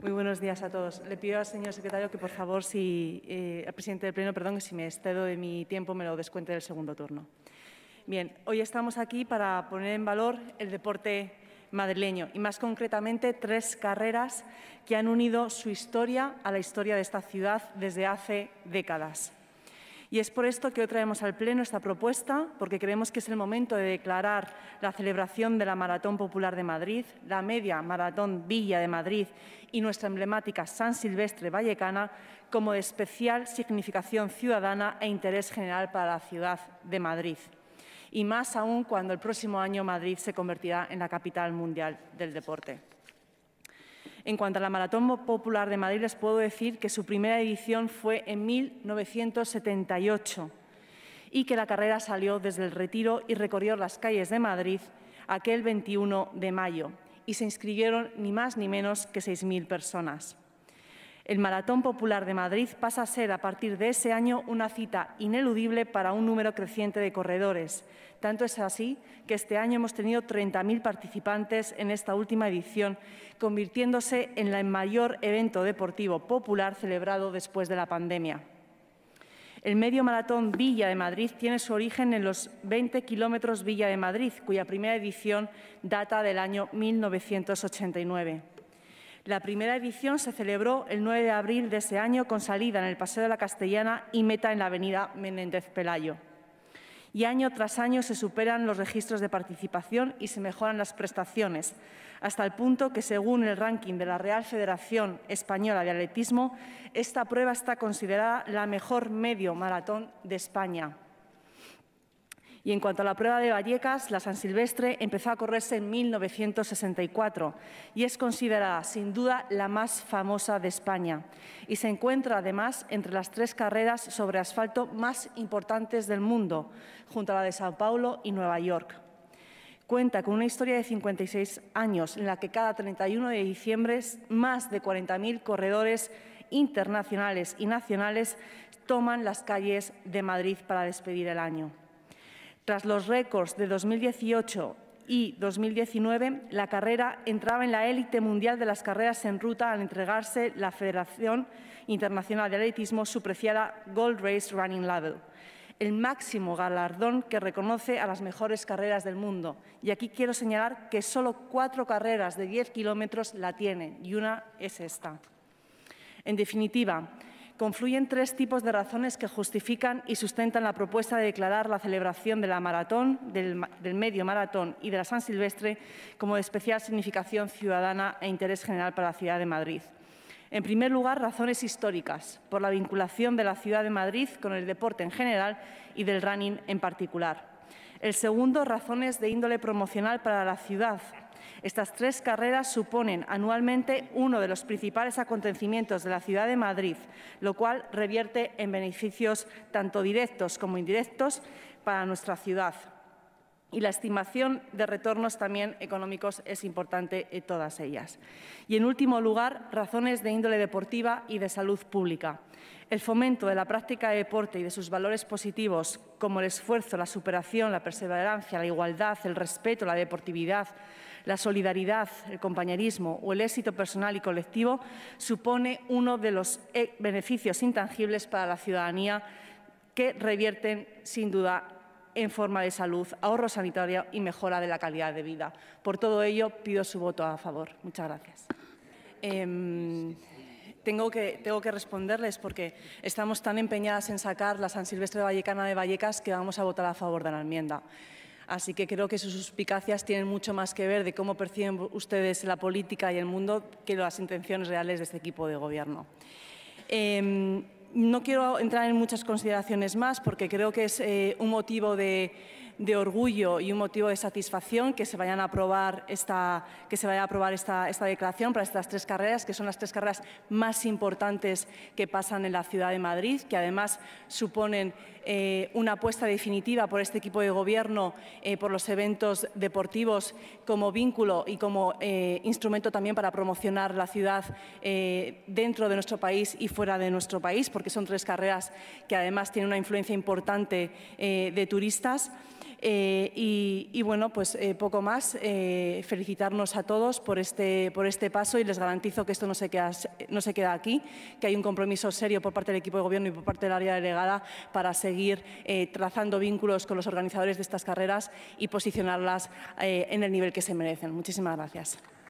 Muy buenos días a todos. Le pido al señor secretario que, por favor, si, eh, al presidente del Pleno, perdón, que si me excedo de mi tiempo, me lo descuente del segundo turno. Bien, hoy estamos aquí para poner en valor el deporte madrileño y, más concretamente, tres carreras que han unido su historia a la historia de esta ciudad desde hace décadas. Y es por esto que hoy traemos al Pleno esta propuesta, porque creemos que es el momento de declarar la celebración de la Maratón Popular de Madrid, la media Maratón Villa de Madrid y nuestra emblemática San Silvestre Vallecana como de especial significación ciudadana e interés general para la ciudad de Madrid. Y más aún cuando el próximo año Madrid se convertirá en la capital mundial del deporte. En cuanto a la Maratón Popular de Madrid, les puedo decir que su primera edición fue en 1978 y que la carrera salió desde el Retiro y recorrió las calles de Madrid aquel 21 de mayo y se inscribieron ni más ni menos que 6.000 personas. El Maratón Popular de Madrid pasa a ser a partir de ese año una cita ineludible para un número creciente de corredores. Tanto es así que este año hemos tenido 30.000 participantes en esta última edición, convirtiéndose en el mayor evento deportivo popular celebrado después de la pandemia. El medio maratón Villa de Madrid tiene su origen en los 20 kilómetros Villa de Madrid, cuya primera edición data del año 1989. La primera edición se celebró el 9 de abril de ese año con salida en el Paseo de la Castellana y meta en la Avenida Menéndez Pelayo. Y año tras año se superan los registros de participación y se mejoran las prestaciones, hasta el punto que, según el ranking de la Real Federación Española de Atletismo, esta prueba está considerada la mejor medio maratón de España. Y en cuanto a la prueba de Vallecas, la San Silvestre empezó a correrse en 1964 y es considerada, sin duda, la más famosa de España. Y se encuentra, además, entre las tres carreras sobre asfalto más importantes del mundo, junto a la de Sao Paulo y Nueva York cuenta con una historia de 56 años en la que cada 31 de diciembre más de 40.000 corredores internacionales y nacionales toman las calles de Madrid para despedir el año. Tras los récords de 2018 y 2019, la carrera entraba en la élite mundial de las carreras en ruta al entregarse la Federación Internacional de Atletismo su preciada Gold Race Running Label, el máximo galardón que reconoce a las mejores carreras del mundo. Y aquí quiero señalar que solo cuatro carreras de 10 kilómetros la tienen y una es esta. En definitiva, confluyen tres tipos de razones que justifican y sustentan la propuesta de declarar la celebración de la maratón, del, medio maratón y de la San Silvestre como de especial significación ciudadana e interés general para la ciudad de Madrid. En primer lugar, razones históricas, por la vinculación de la ciudad de Madrid con el deporte en general y del running en particular. El segundo, razones de índole promocional para la ciudad, estas tres carreras suponen anualmente uno de los principales acontecimientos de la ciudad de Madrid, lo cual revierte en beneficios tanto directos como indirectos para nuestra ciudad y la estimación de retornos también económicos es importante en todas ellas. Y, en último lugar, razones de índole deportiva y de salud pública. El fomento de la práctica de deporte y de sus valores positivos, como el esfuerzo, la superación, la perseverancia, la igualdad, el respeto, la deportividad, la solidaridad, el compañerismo o el éxito personal y colectivo, supone uno de los eh, beneficios intangibles para la ciudadanía que revierten, sin duda, en forma de salud, ahorro sanitario y mejora de la calidad de vida. Por todo ello, pido su voto a favor. Muchas gracias. Em, tengo que, tengo que responderles porque estamos tan empeñadas en sacar la San Silvestre de Vallecana de Vallecas que vamos a votar a favor de la enmienda. Así que creo que sus suspicacias tienen mucho más que ver de cómo perciben ustedes la política y el mundo que las intenciones reales de este equipo de gobierno. Em, no quiero entrar en muchas consideraciones más porque creo que es eh, un motivo de de orgullo y un motivo de satisfacción que se vayan a aprobar esta, que se vaya a aprobar esta, esta declaración para estas tres carreras, que son las tres carreras más importantes que pasan en la ciudad de Madrid, que además suponen eh, una apuesta definitiva por este equipo de gobierno, eh, por los eventos deportivos como vínculo y como eh, instrumento también para promocionar la ciudad dentro de nuestro país y fuera de nuestro país, porque son tres carreras que además tienen una influencia importante de turistas. Eh, y, bueno, pues eh, poco más. Eh, felicitarnos a todos por este, por este paso y les garantizo que esto no se, queda, no se queda aquí, que hay un compromiso serio por parte del equipo de gobierno y por parte del área delegada para seguir trazando vínculos con los organizadores de estas carreras y posicionarlas en el nivel que se merecen. Muchísimas gracias.